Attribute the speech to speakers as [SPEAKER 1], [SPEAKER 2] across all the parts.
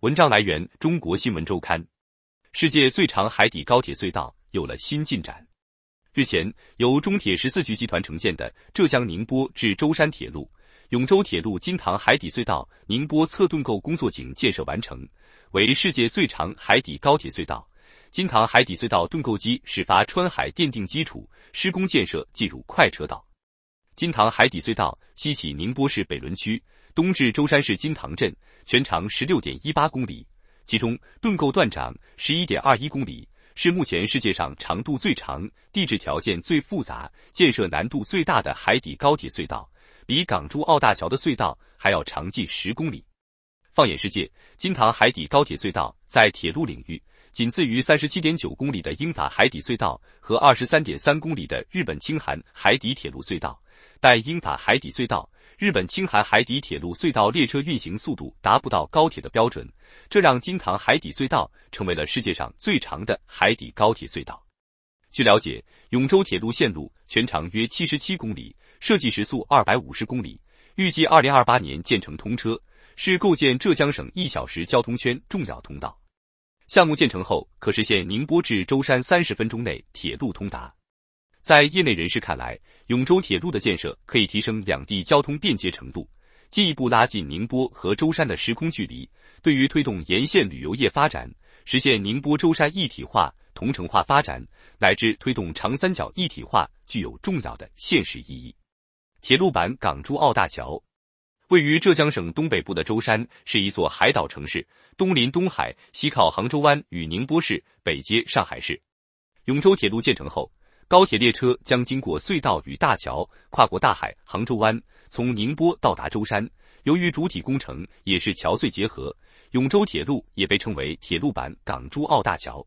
[SPEAKER 1] 文章来源：中国新闻周刊。世界最长海底高铁隧道有了新进展。日前，由中铁十四局集团承建的浙江宁波至舟山铁路永州铁路金塘海底隧道宁波侧盾构工作井建设完成，为世界最长海底高铁隧道金塘海底隧道盾构机始发川海奠定基础，施工建设进入快车道。金塘海底隧道西起宁波市北仑区。东至舟山市金塘镇，全长十六点一八公里，其中盾构段长十一点二一公里，是目前世界上长度最长、地质条件最复杂、建设难度最大的海底高铁隧道，比港珠澳大桥的隧道还要长近十公里。放眼世界，金塘海底高铁隧道在铁路领域仅次于三十七点九公里的英法海底隧道和二十三点三公里的日本青函海底铁路隧道，但英法海底隧道。日本青函海底铁路隧道列车运行速度达不到高铁的标准，这让金塘海底隧道成为了世界上最长的海底高铁隧道。据了解，永州铁路线路全长约七十七公里，设计时速二百五十公里，预计二零二八年建成通车，是构建浙江省一小时交通圈重要通道。项目建成后，可实现宁波至舟山三十分钟内铁路通达。在业内人士看来，永州铁路的建设可以提升两地交通便捷程度，进一步拉近宁波和舟山的时空距离，对于推动沿线旅游业发展、实现宁波舟山一体化、同城化发展，乃至推动长三角一体化具有重要的现实意义。铁路版港珠澳大桥位于浙江省东北部的舟山，是一座海岛城市，东临东海，西靠杭州湾，与宁波市北接上海市。永州铁路建成后。高铁列车将经过隧道与大桥，跨过大海、杭州湾，从宁波到达舟山。由于主体工程也是桥隧结合，永州铁路也被称为“铁路版港珠澳大桥”。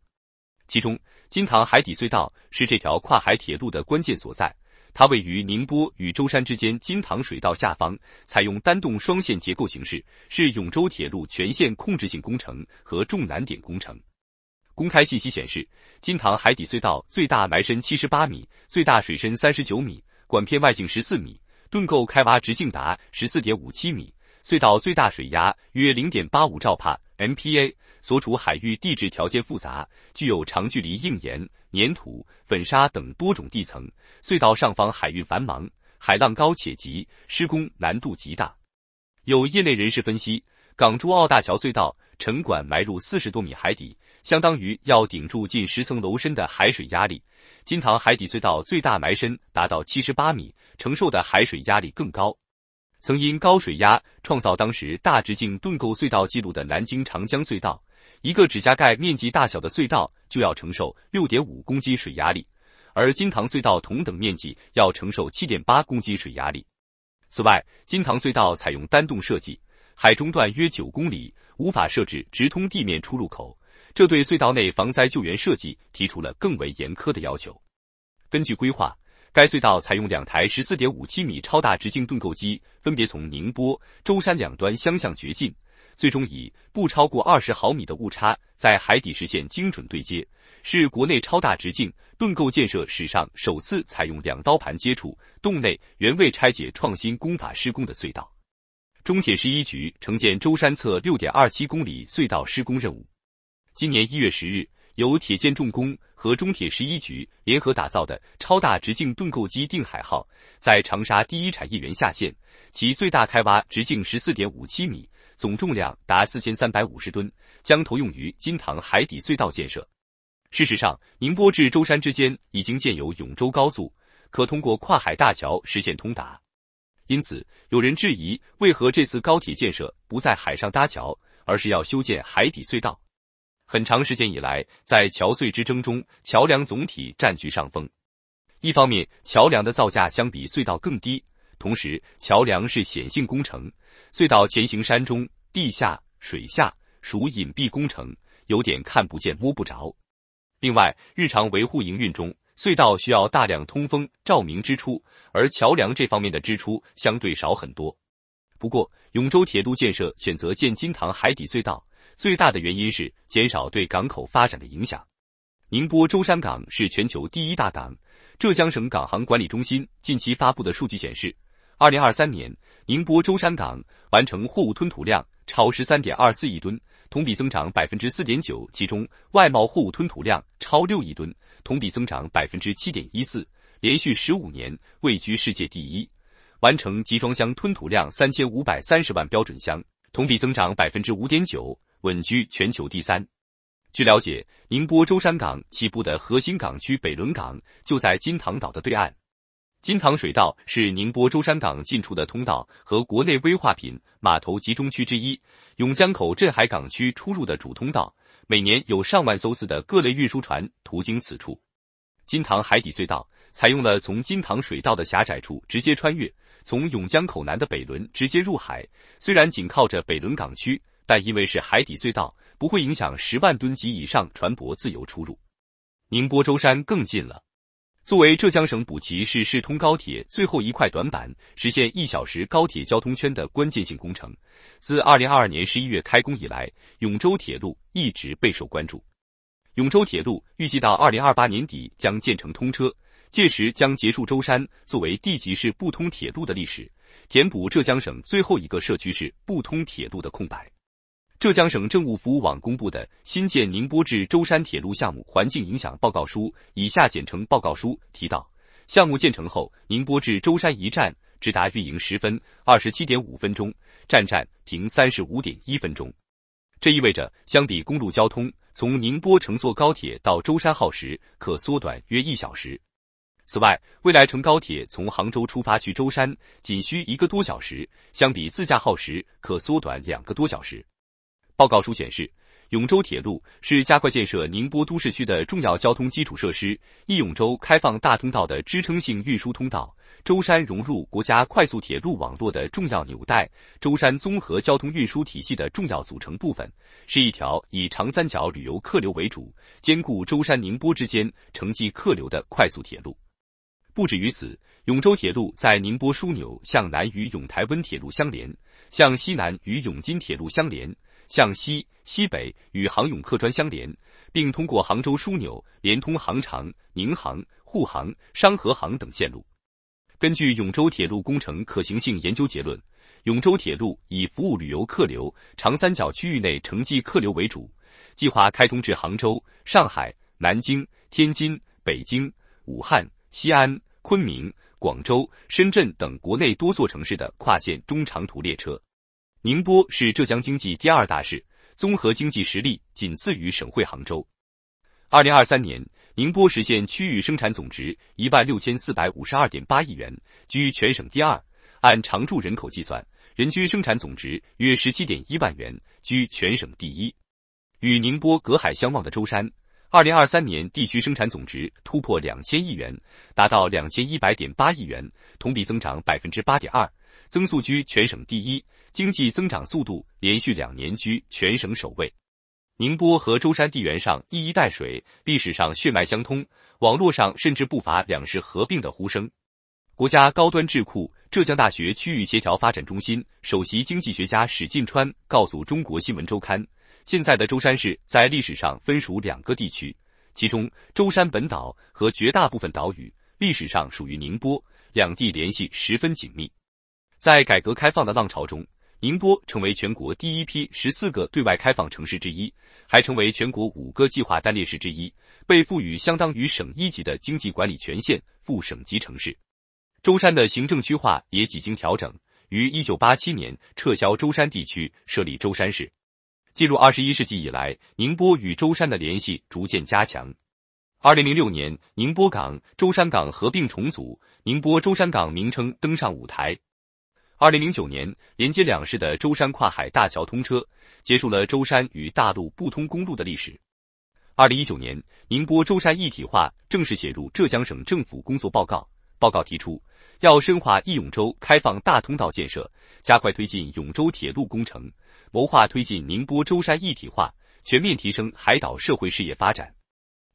[SPEAKER 1] 其中，金塘海底隧道是这条跨海铁路的关键所在。它位于宁波与舟山之间金塘水道下方，采用单洞双线结构形式，是永州铁路全线控制性工程和重难点工程。公开信息显示，金塘海底隧道最大埋深七十八米，最大水深三十九米，管片外径十四米，盾构开挖直径达十四点五七米，隧道最大水压约零点八五兆帕 （MPa）。所处海域地质条件复杂，具有长距离硬岩、粘土、粉砂等多种地层。隧道上方海域繁忙，海浪高且急，施工难度极大。有业内人士分析，港珠澳大桥隧道沉管埋入四十多米海底。相当于要顶住近十层楼深的海水压力，金塘海底隧道最大埋深达到七十八米，承受的海水压力更高。曾因高水压创造当时大直径盾构隧道记录的南京长江隧道，一个指甲盖面积大小的隧道就要承受六点五公斤水压力，而金塘隧道同等面积要承受七点八公斤水压力。此外，金塘隧道采用单洞设计，海中段约九公里无法设置直通地面出入口。这对隧道内防灾救援设计提出了更为严苛的要求。根据规划，该隧道采用两台十四点五七米超大直径盾构机，分别从宁波、舟山两端相向掘进，最终以不超过二十毫米的误差在海底实现精准对接，是国内超大直径盾构建设史上首次采用两刀盘接触洞内原位拆解创新工法施工的隧道。中铁十一局承建舟山侧六点二七公里隧道施工任务。今年一月十日，由铁建重工和中铁十一局联合打造的超大直径盾构机“定海号”在长沙第一产业园下线，其最大开挖直径十四点五七米，总重量达四千三百五十吨，将投用于金塘海底隧道建设。事实上，宁波至舟山之间已经建有永州高速，可通过跨海大桥实现通达。因此，有人质疑，为何这次高铁建设不在海上搭桥，而是要修建海底隧道？很长时间以来，在桥隧之争中，桥梁总体占据上风。一方面，桥梁的造价相比隧道更低；同时，桥梁是显性工程，隧道前行山中、地下水下，属隐蔽工程，有点看不见摸不着。另外，日常维护营运中，隧道需要大量通风、照明支出，而桥梁这方面的支出相对少很多。不过，永州铁路建设选择建金塘海底隧道。最大的原因是减少对港口发展的影响。宁波舟山港是全球第一大港。浙江省港航管理中心近期发布的数据显示，二零二三年宁波舟山港完成货物吞吐量超十三点二四亿吨，同比增长百分之四点九，其中外贸货物吞吐量超六亿吨，同比增长百分之七点一四，连续十五年位居世界第一。完成集装箱吞吐量三千五百三十万标准箱，同比增长百分之五点九。稳居全球第三。据了解，宁波舟山港起步的核心港区北仑港就在金塘岛的对岸。金塘水道是宁波舟山港进出的通道和国内危化品码头集中区之一，甬江口镇海港区出入的主通道，每年有上万艘次的各类运输船途经此处。金塘海底隧道采用了从金塘水道的狭窄处直接穿越，从甬江口南的北仑直接入海。虽然紧靠着北仑港区。但因为是海底隧道，不会影响十万吨级以上船舶自由出入。宁波舟山更近了。作为浙江省补齐市市通高铁最后一块短板、实现一小时高铁交通圈的关键性工程，自二零二二年十一月开工以来，永州铁路一直备受关注。永州铁路预计到二零二八年底将建成通车，届时将结束舟山作为地级市不通铁路的历史，填补浙江省最后一个社区市不通铁路的空白。浙江省政务服务网公布的新建宁波至舟山铁路项目环境影响报告书（以下简称报告书）提到，项目建成后，宁波至舟山一站直达运营十分二十七点五分钟，站站停三十五点一分钟。这意味着，相比公路交通，从宁波乘坐高铁到舟山耗时可缩短约一小时。此外，未来乘高铁从杭州出发去舟山仅需一个多小时，相比自驾耗时可缩短两个多小时。报告书显示，永州铁路是加快建设宁波都市区的重要交通基础设施，一永州开放大通道的支撑性运输通道，舟山融入国家快速铁路网络的重要纽带，舟山综合交通运输体系的重要组成部分，是一条以长三角旅游客流为主，兼顾舟山宁波之间城际客流的快速铁路。不止于此，永州铁路在宁波枢纽向南与甬台温铁路相连，向西南与甬金铁路相连。向西、西北与杭甬客专相连，并通过杭州枢纽连通杭长、宁杭、沪杭、商合杭等线路。根据永州铁路工程可行性研究结论，永州铁路以服务旅游客流、长三角区域内城际客流为主，计划开通至杭州、上海、南京、天津、北京、武汉、西安、昆明、广州、深圳等国内多座城市的跨线中长途列车。宁波是浙江经济第二大市，综合经济实力仅次于省会杭州。二零二三年，宁波实现区域生产总值一万六千四百五十二点八亿元，居全省第二。按常住人口计算，人均生产总值约十七点一万元，居全省第一。与宁波隔海相望的舟山，二零二三年地区生产总值突破两千亿元，达到两千一百点八亿元，同比增长百分之八点二，增速居全省第一。经济增长速度连续两年居全省首位。宁波和舟山地缘上一衣带水，历史上血脉相通，网络上甚至不乏两市合并的呼声。国家高端智库浙江大学区域协调发展中心首席经济学家史进川告诉《中国新闻周刊》，现在的舟山市在历史上分属两个地区，其中舟山本岛和绝大部分岛屿历史上属于宁波，两地联系十分紧密。在改革开放的浪潮中，宁波成为全国第一批十四个对外开放城市之一，还成为全国五个计划单列市之一，被赋予相当于省一级的经济管理权限，副省级城市。舟山的行政区划也几经调整，于一九八七年撤销舟山地区，设立舟山市。进入二十一世纪以来，宁波与舟山的联系逐渐加强。二零零六年，宁波港、舟山港合并重组，宁波舟山港名称登上舞台。二零零九年，连接两市的舟山跨海大桥通车，结束了舟山与大陆不通公路的历史。二零一九年，宁波舟山一体化正式写入浙江省政府工作报告。报告提出，要深化义甬舟开放大通道建设，加快推进甬舟铁路工程，谋划推进宁波舟山一体化，全面提升海岛社会事业发展。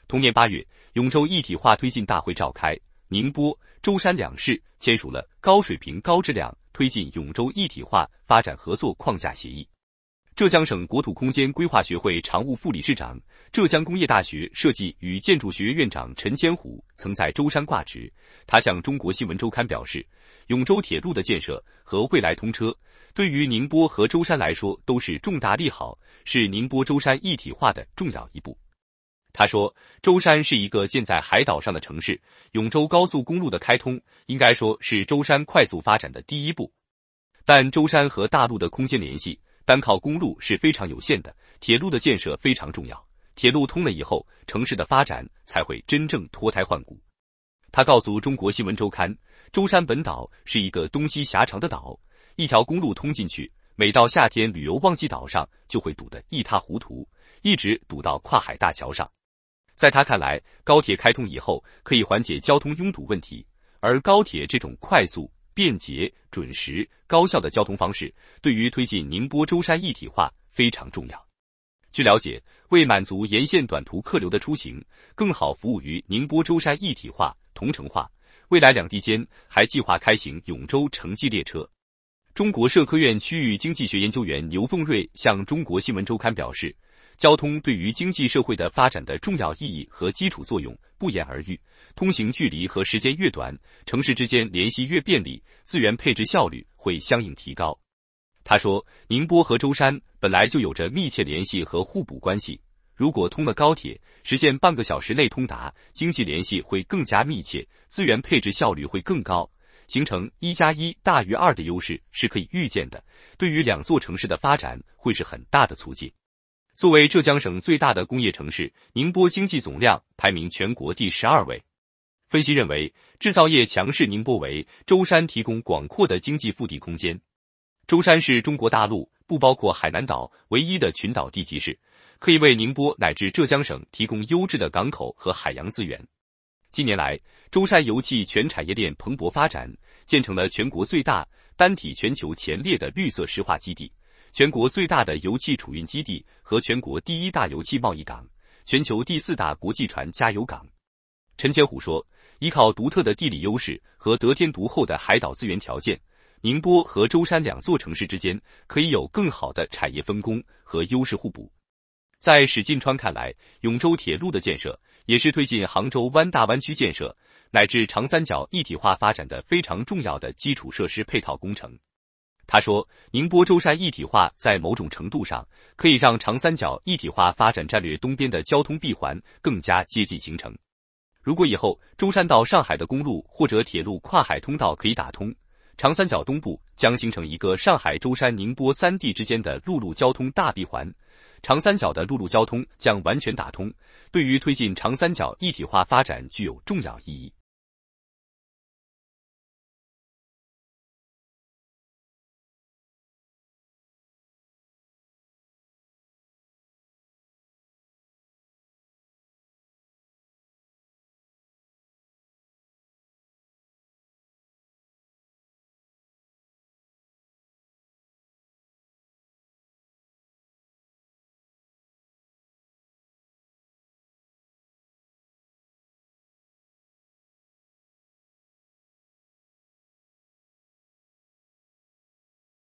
[SPEAKER 1] 同年八月，永州一体化推进大会召开，宁波、舟山两市签署了高水平、高质量。推进永州一体化发展合作框架协议。浙江省国土空间规划学会常务副理事长、浙江工业大学设计与建筑学院院长陈千虎曾在舟山挂职。他向中国新闻周刊表示，永州铁路的建设和未来通车，对于宁波和舟山来说都是重大利好，是宁波舟山一体化的重要一步。他说：“舟山是一个建在海岛上的城市，永州高速公路的开通，应该说是舟山快速发展的第一步。但舟山和大陆的空间联系，单靠公路是非常有限的，铁路的建设非常重要。铁路通了以后，城市的发展才会真正脱胎换骨。”他告诉《中国新闻周刊》，舟山本岛是一个东西狭长的岛，一条公路通进去，每到夏天旅游旺季，岛上就会堵得一塌糊涂，一直堵到跨海大桥上。在他看来，高铁开通以后可以缓解交通拥堵问题，而高铁这种快速、便捷、准时、高效的交通方式，对于推进宁波舟山一体化非常重要。据了解，为满足沿线短途客流的出行，更好服务于宁波舟山一体化同城化，未来两地间还计划开行永州城际列车。中国社科院区域经济学研究员牛凤瑞向中国新闻周刊表示。交通对于经济社会的发展的重要意义和基础作用不言而喻。通行距离和时间越短，城市之间联系越便利，资源配置效率会相应提高。他说：“宁波和舟山本来就有着密切联系和互补关系，如果通了高铁，实现半个小时内通达，经济联系会更加密切，资源配置效率会更高，形成一加一大于二的优势是可以预见的。对于两座城市的发展，会是很大的促进。”作为浙江省最大的工业城市，宁波经济总量排名全国第十二位。分析认为，制造业强势宁波为舟山提供广阔的经济腹地空间。舟山是中国大陆不包括海南岛唯一的群岛地级市，可以为宁波乃至浙江省提供优质的港口和海洋资源。近年来，舟山油气全产业链蓬勃发展，建成了全国最大、单体全球前列的绿色石化基地。全国最大的油气储运基地和全国第一大油气贸易港，全球第四大国际船加油港。陈千虎说：“依靠独特的地理优势和得天独厚的海岛资源条件，宁波和舟山两座城市之间可以有更好的产业分工和优势互补。”在史进川看来，永州铁路的建设也是推进杭州湾大湾区建设乃至长三角一体化发展的非常重要的基础设施配套工程。他说，宁波舟山一体化在某种程度上可以让长三角一体化发展战略东边的交通闭环更加接近形成。如果以后舟山到上海的公路或者铁路跨海通道可以打通，长三角东部将形成一个上海、舟山、宁波三地之间的陆路交通大闭环，长三角的陆路交通将完全打通，对于推进长三角一体化发展具有重要意义。